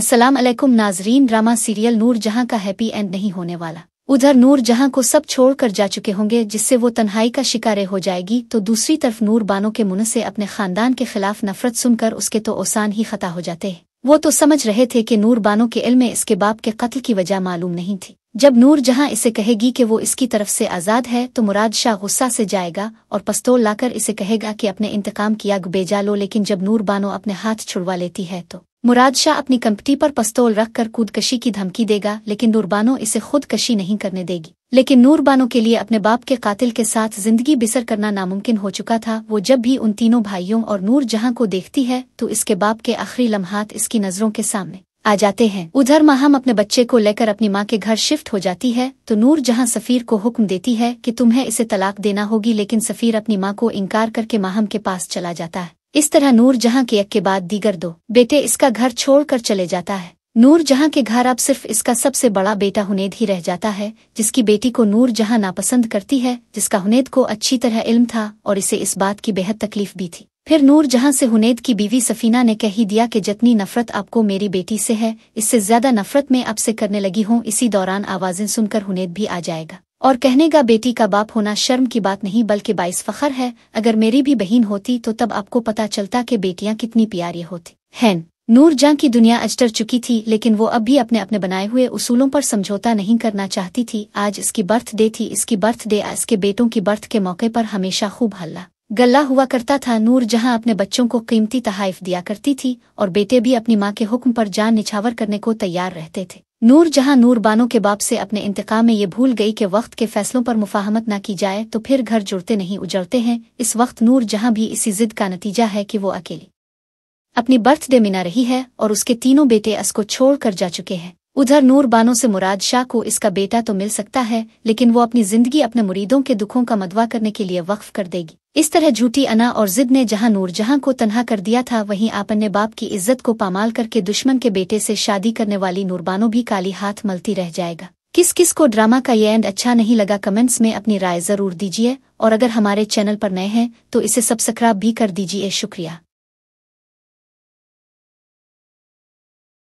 अस्सलाम वालेकुम नाजरीन ड्रामा सीरियल नूर जहां का हैप्पी एंड नहीं होने वाला उधर नूर जहां को सब छोड़कर जा चुके होंगे जिससे वो तन्हाई का शिकारे हो जाएगी तो दूसरी तरफ नूर बानो के मुन से अपने खानदान के खिलाफ नफरत सुनकर उसके तो औसान ही खता हो जाते वो तो समझ रहे थे कि नूर बानो के इल में इसके बाप के कत्ल की वजह मालूम नहीं थी जब नूर जहां इसे कहेगी कि वो इसकी तरफ से आज़ाद है तो मुराद शाह गुस्सा से जाएगा और पस्तौल लाकर इसे कहेगा कि अपने इंतकाम किया बेजा लो लेकिन जब नूर बानो अपने हाथ छुड़वा लेती है तो मुराद शाह अपनी कंपटी पर पस्तौल रखकर कूदकशी की धमकी देगा लेकिन नूरबानो इसे खुदकशी नहीं करने देगी लेकिन नूरबानो के लिए अपने बाप के कातिल के साथ जिंदगी बिसर करना नामुमकिन हो चुका था वो जब भी उन तीनों भाइयों और नूर जहां को देखती है तो इसके बाप के आखिरी लम्हात इसकी नज़रों के सामने आ जाते हैं उधर माहम अपने बच्चे को लेकर अपनी माँ के घर शिफ्ट हो जाती है तो नूर जहाँ सफ़ीर को हुक्म देती है कि तुम्हें इसे तलाक देना होगी लेकिन सफ़ीर अपनी माँ को इनकार करके माहम के पास चला जाता है इस तरह नूर जहाँ के एक के बाद दीगर दो बेटे इसका घर छोड़कर चले जाता है नूर जहाँ के घर अब सिर्फ इसका सबसे बड़ा बेटा हुनेद ही रह जाता है जिसकी बेटी को नूर जहाँ नापसंद करती है जिसका हुनेद को अच्छी तरह इल्म था और इसे इस बात की बेहद तकलीफ भी थी फिर नूर जहां से हुनैद की बीवी सफीना ने कही दिया कि जितनी नफरत आपको मेरी बेटी से है इससे ज्यादा नफरत मैं आपसे करने लगी हूं इसी दौरान आवाजें सुनकर हुनेद भी आ जाएगा और कहने का बेटी का बाप होना शर्म की बात नहीं बल्कि बाइस फखर है अगर मेरी भी बहन होती तो तब आपको पता चलता कि बेटियां कितनी प्यारी होती हैं नूर जहाँ की दुनिया अजटर चुकी थी लेकिन वो अब भी अपने अपने बनाए हुए उसूलों पर समझौता नहीं करना चाहती थी आज इसकी बर्थडे थी इसकी बर्थडे इसके बेटों की बर्थ के मौके पर हमेशा खूब हल्ला गल्ला हुआ करता था नूर जहां अपने बच्चों को कीमती तहाइफ दिया करती थी और बेटे भी अपनी माँ के हुक्म पर जान निछावर करने को तैयार रहते थे नूर जहां बानों के बाप से अपने इंतकाम में ये भूल गई कि वक्त के फैसलों पर मुफाहमत ना की जाए तो फिर घर जुड़ते नहीं उजड़ते हैं इस वक्त नूर जहां भी इसी जिद का नतीजा है कि वो अकेली अपनी बर्थडे मिना रही है और उसके तीनों बेटे अस को छोड़ कर जा चुके हैं उधर नूर बानो से मुराद शाह को इसका बेटा तो मिल सकता है लेकिन वो अपनी जिंदगी अपने मुरीदों के दुखों का मदवा करने के लिए वक्फ कर देगी इस तरह झूठी अना और जिद ने जहां जहां को तनहा कर दिया था वहीं आपन ने बाप की इज्जत को पामाल करके दुश्मन के बेटे से शादी करने वाली नूरबानो भी काली हाथ मलती रह जाएगा किस किस को ड्रामा का ये एंड अच्छा नहीं लगा कमेंट्स में अपनी राय जरूर दीजिए और अगर हमारे चैनल पर नए हैं तो इसे सब्सक्राइब भी कर दीजिए शुक्रिया